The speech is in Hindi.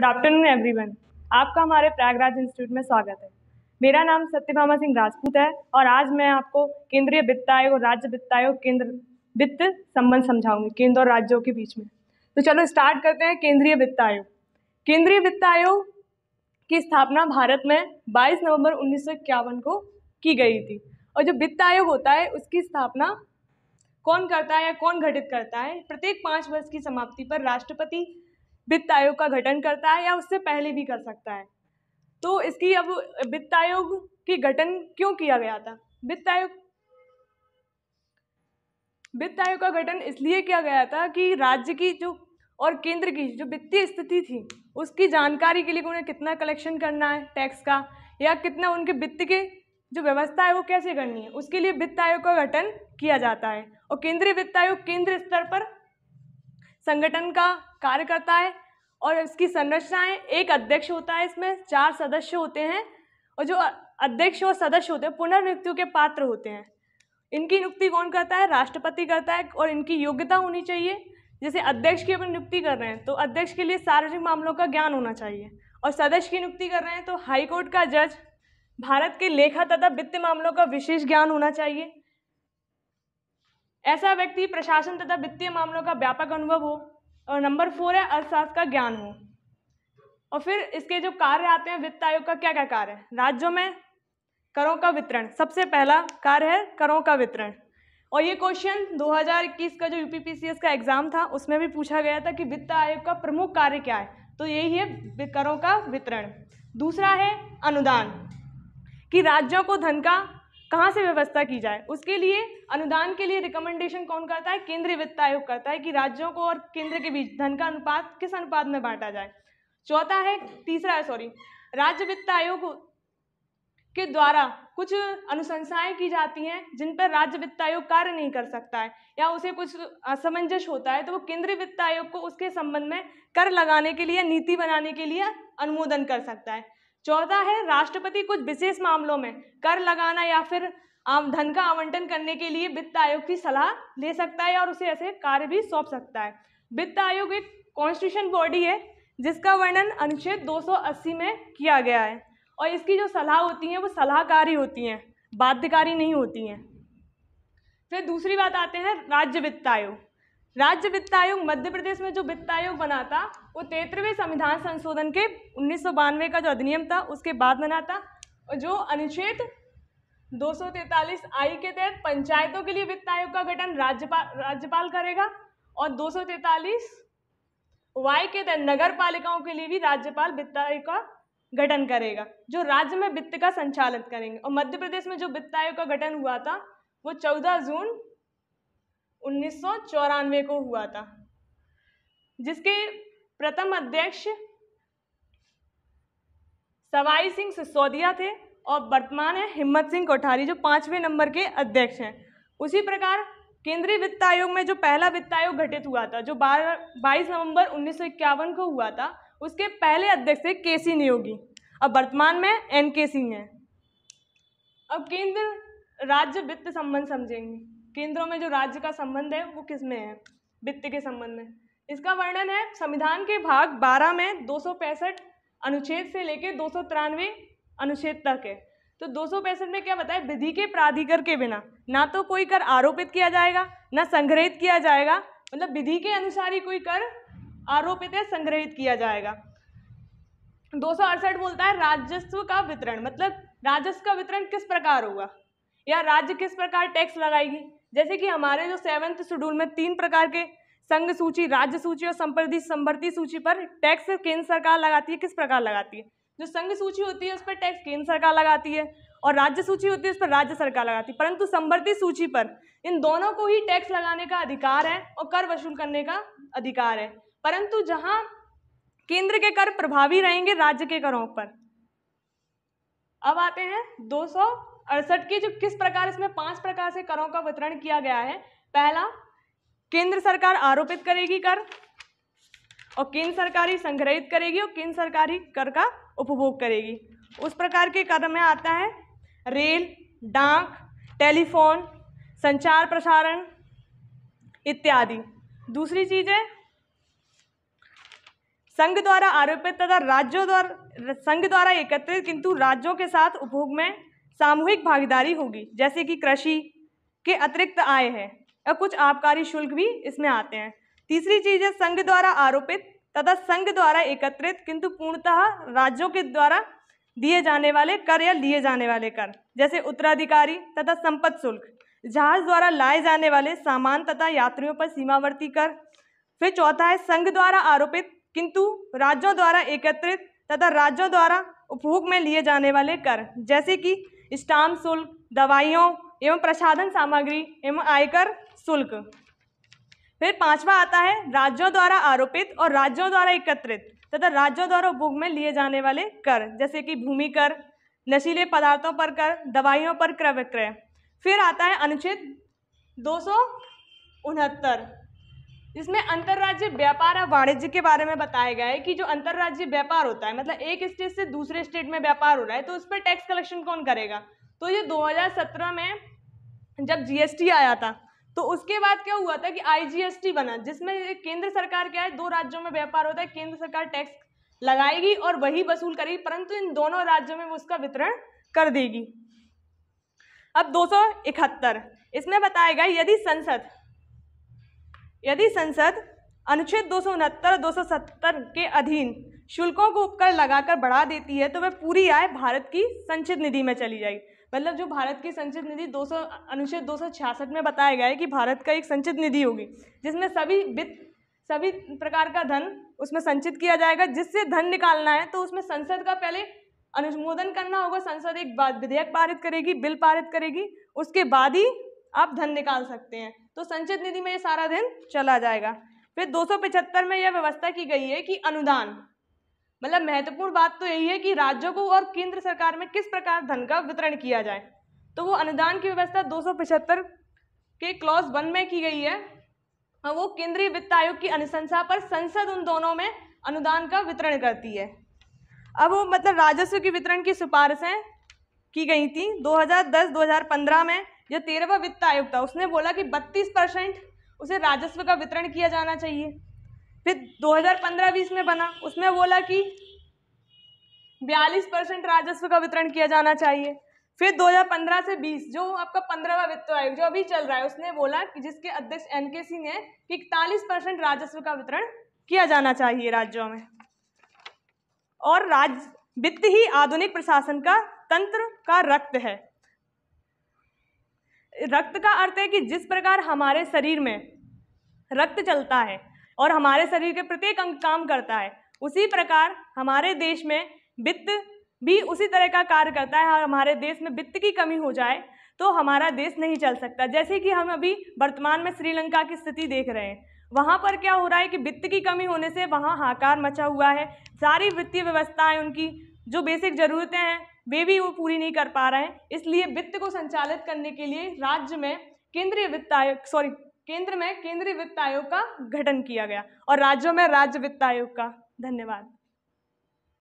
गुड आफ्टरनून एवरीवन आपका हमारे प्रयागराज इंस्टीट्यूट में स्वागत है मेरा नाम सत्यभामा सिंह राजपूत है और आज मैं आपको केंद्रीय वित्त आयोग और राज्य वित्त आयोग केंद्र वित्त संबंध समझाऊंगी केंद्र और राज्यों के बीच में तो चलो स्टार्ट करते हैं केंद्रीय वित्त आयोग केंद्रीय वित्त आयोग की स्थापना भारत में 22 नवंबर उन्नीस को की गई थी और जो वित्त आयोग होता है उसकी स्थापना कौन करता है या कौन घटित करता है प्रत्येक पाँच वर्ष की समाप्ति पर राष्ट्रपति वित्त आयोग का गठन करता है या उससे पहले भी कर सकता है तो इसकी अब वित्त आयोग की गठन क्यों किया गया था वित्त आयोग वित्त आयोग का गठन इसलिए किया गया था कि राज्य की जो और केंद्र की जो वित्तीय स्थिति थी उसकी जानकारी के लिए उन्हें कितना कलेक्शन करना है टैक्स का या कितना उनके वित्त के जो व्यवस्था है वो कैसे करनी है उसके लिए वित्त आयोग का गठन किया जाता है और केंद्रीय वित्त आयोग केंद्र स्तर पर संगठन का कार्य करता है और इसकी संरचनाएं एक अध्यक्ष होता है इसमें चार सदस्य होते हैं और जो अध्यक्ष और सदस्य होते हैं पुनर्नियुक्तियों के पात्र होते हैं इनकी नियुक्ति कौन करता है राष्ट्रपति करता है और इनकी योग्यता होनी चाहिए जैसे अध्यक्ष की अपन नियुक्ति कर रहे हैं तो अध्यक्ष के लिए सार्वजनिक मामलों का ज्ञान होना चाहिए और सदस्य की नियुक्ति कर रहे हैं तो हाईकोर्ट का जज भारत के लेखा तथा वित्त मामलों का विशेष ज्ञान होना चाहिए ऐसा व्यक्ति प्रशासन तथा वित्तीय मामलों का व्यापक अनुभव हो और नंबर फोर है अर्थशास्त्र का ज्ञान हो और फिर इसके जो कार्य आते हैं वित्त आयोग का क्या क्या कार्य है राज्यों में करों का वितरण सबसे पहला कार्य है करों का वितरण और ये क्वेश्चन 2021 का जो यू का एग्ज़ाम था उसमें भी पूछा गया था कि वित्त आयोग का प्रमुख कार्य क्या है तो यही है करों का वितरण दूसरा है अनुदान कि राज्यों को धन का कहाँ से व्यवस्था की जाए उसके लिए अनुदान के लिए रिकमेंडेशन कौन करता है केंद्रीय वित्त आयोग करता है कि राज्यों को और केंद्र के बीच धन का अनुपात किस अनुपात में बांटा जाए चौथा है तीसरा है सॉरी राज्य वित्त आयोग के द्वारा कुछ अनुशंसाएं की जाती हैं जिन पर राज्य वित्त आयोग कार्य नहीं कर सकता है या उसे कुछ असमंजस होता है तो वो केंद्रीय वित्त आयोग को उसके संबंध में कर लगाने के लिए नीति बनाने के लिए अनुमोदन कर सकता है चौथा है राष्ट्रपति कुछ विशेष मामलों में कर लगाना या फिर धन का आवंटन करने के लिए वित्त आयोग की सलाह ले सकता है और उसे ऐसे कार्य भी सौंप सकता है वित्त आयोग एक कॉन्स्टिट्यूशन बॉडी है जिसका वर्णन अनुच्छेद 280 में किया गया है और इसकी जो सलाह होती है वो सलाहकारी होती हैं बाध्यकारी नहीं होती हैं फिर दूसरी बात आते हैं राज्य वित्त आयोग राज्य वित्त आयोग मध्य प्रदेश में जो वित्त आयोग बना था वो तेरहवें संविधान संशोधन के उन्नीस का जो अधिनियम था उसके बाद बना था और जो अनुच्छेद दो आई के तहत पंचायतों के लिए वित्त आयोग का गठन राज्यपाल राज्यपाल करेगा और दो वाई के तहत नगर पालिकाओं के लिए भी राज्यपाल वित्त आयोग का गठन करेगा जो राज्य में वित्त का संचालन करेंगे और मध्य प्रदेश में जो वित्त आयोग का गठन हुआ था वो 14 जून उन्नीस को हुआ था जिसके प्रथम अध्यक्ष सवाई सिंह सिसोदिया थे और वर्तमान है हिम्मत सिंह कोठारी जो पाँचवें नंबर के अध्यक्ष हैं उसी प्रकार केंद्रीय वित्त आयोग में जो पहला वित्त आयोग गठित हुआ था जो बारह बाईस नवंबर उन्नीस को हुआ था उसके पहले अध्यक्ष थे के सी नियोगी अब वर्तमान में एन के सिंह हैं अब केंद्र राज्य वित्त संबंध समझेंगे केंद्रों में जो राज्य का संबंध है वो किस में है वित्त के संबंध में इसका वर्णन है संविधान के भाग बारह में दो अनुच्छेद से लेकर दो अनुच्छेद तक है तो दो में क्या बताया विधि के प्राधिकर के बिना ना तो कोई कर आरोपित किया जाएगा ना संग्रहित किया जाएगा मतलब विधि के अनुसार ही कोई कर आरोपित या संग्रहित किया जाएगा दो बोलता है राजस्व का वितरण मतलब राजस्व का वितरण किस प्रकार होगा या राज्य किस प्रकार टैक्स लगाएगी जैसे कि हमारे जो सेवन्थ शेड्यूल में तीन प्रकार के संघ सूची राज्य सूची और संप्रति संवर्ती सूची पर टैक्स केंद्र सरकार लगाती है किस प्रकार लगाती है जो संघ सूची होती है उस पर टैक्स केंद्र सरकार लगाती है और राज्य सूची होती है उस पर राज्य सरकार लगाती है परंतु संवर्ती सूची पर इन दोनों को ही टैक्स लगाने का अधिकार है और कर वसूल करने का अधिकार है परंतु जहां केंद्र के कर प्रभावी रहेंगे राज्य के करों पर अब आते हैं दो अड़सठ की जो किस प्रकार इसमें पांच प्रकार से करों का वितरण किया गया है पहला केंद्र सरकार आरोपित करेगी कर और केंद्र सरकार ही संग्रहित करेगी और केंद्र सरकार ही कर का उपभोग करेगी उस प्रकार के कदम में आता है रेल डाक टेलीफोन संचार प्रसारण इत्यादि दूसरी चीज है संघ द्वारा आरोपित तथा राज्यों द्वारा संघ द्वारा एकत्रित किंतु राज्यों के साथ उपभोग में सामूहिक भागीदारी होगी जैसे कि कृषि के अतिरिक्त आय है और कुछ आबकारी शुल्क भी इसमें आते हैं तीसरी चीज है संघ द्वारा आरोपित तथा संघ द्वारा एकत्रित किंतु पूर्णतः राज्यों के द्वारा दिए जाने वाले कर या लिए जाने वाले कर जैसे उत्तराधिकारी तथा संपत्ति शुल्क जहाज द्वारा लाए जाने वाले सामान तथा यात्रियों पर सीमावर्ती कर फिर चौथा है संघ द्वारा आरोपित किंतु राज्यों द्वारा एकत्रित तथा राज्यों द्वारा उपभोग में लिए जाने वाले कर जैसे कि स्टाम शुल्क दवाइयों एवं प्रसाधन सामग्री एवं आयकर शुल्क फिर पांचवा आता है राज्यों द्वारा आरोपित और राज्यों द्वारा एकत्रित तथा राज्यों द्वारा उपभोग में लिए जाने वाले कर जैसे कि भूमि कर नशीले पदार्थों पर कर दवाइयों पर क्रय विक्रय फिर आता है अनुच्छेद दो सौ उनहत्तर इसमें अंतर्राज्यीय व्यापार और वाणिज्य के बारे में बताया गया है कि जो अंतर्राज्यीय व्यापार होता है मतलब एक स्टेट से दूसरे स्टेट में व्यापार हो रहा है तो उस पर टैक्स कलेक्शन कौन करेगा तो ये 2017 में जब जीएसटी आया था तो उसके बाद क्या हुआ था कि आईजीएसटी बना जिसमें केंद्र सरकार क्या है दो राज्यों में व्यापार होता है केंद्र सरकार टैक्स लगाएगी और वही वसूल करेगी परंतु इन दोनों राज्यों में वो उसका वितरण कर देगी अब दो इसमें बताया गया यदि संसद यदि संसद अनुच्छेद दो सौ उनहत्तर दो सौ सत्तर के अधीन शुल्कों को उपकर लगाकर बढ़ा देती है तो वह पूरी आय भारत की संचित निधि में चली जाएगी मतलब जो भारत की संचित निधि 200 अनुच्छेद छियासठ में बताया गया है कि भारत का एक संचित निधि होगी जिसमें सभी वित्त सभी प्रकार का धन उसमें संचित किया जाएगा जिससे धन निकालना है तो उसमें संसद का पहले अनुमोदन करना होगा संसद एक विधेयक पारित करेगी बिल पारित करेगी उसके बाद ही आप धन निकाल सकते हैं तो संचित निधि में ये सारा धन चला जाएगा फिर दो में यह व्यवस्था की गई है कि अनुदान मतलब महत्वपूर्ण बात तो यही है कि राज्यों को और केंद्र सरकार में किस प्रकार धन का वितरण किया जाए तो वो अनुदान की व्यवस्था दो के क्लॉज वन में की गई है और वो केंद्रीय वित्त आयोग की अनुशंसा पर संसद उन दोनों में अनुदान का वितरण करती है अब वो मतलब राजस्व के वितरण की सिफारिशें की गई थी 2010-2015 में जो तेरहवा वित्त आयुक्त था उसने बोला कि बत्तीस परसेंट उसे राजस्व का वितरण किया जाना चाहिए फिर 2015 बीस में बना उसमें बोला कि बयालीस परसेंट राजस्व का वितरण किया जाना चाहिए फिर 2015 से 20 जो आपका पंद्रहवा वित्त आयोग जो अभी चल रहा है उसने बोला कि जिसके अध्यक्ष एन के सिंह है कि इकतालीस परसेंट राजस्व का वितरण किया जाना चाहिए राज्यों में और राज वित्त ही आधुनिक प्रशासन का तंत्र का रक्त है रक्त का अर्थ है कि जिस प्रकार हमारे शरीर में रक्त चलता है और हमारे शरीर के प्रत्येक अंग काम करता है उसी प्रकार हमारे देश में वित्त भी उसी तरह का कार्य करता है और हमारे देश में वित्त की कमी हो जाए तो हमारा देश नहीं चल सकता जैसे कि हम अभी वर्तमान में श्रीलंका की स्थिति देख रहे हैं वहाँ पर क्या हो रहा है कि वित्त की कमी होने से वहाँ हाकार मचा हुआ है सारी वित्तीय व्यवस्थाएं उनकी जो बेसिक ज़रूरतें हैं वे भी वो पूरी नहीं कर पा रहे हैं इसलिए वित्त को संचालित करने के लिए राज्य में केंद्रीय वित्त आयोग सॉरी केंद्र में केंद्रीय वित्त आयोग का गठन किया गया और राज्यों में राज्य वित्त आयोग का धन्यवाद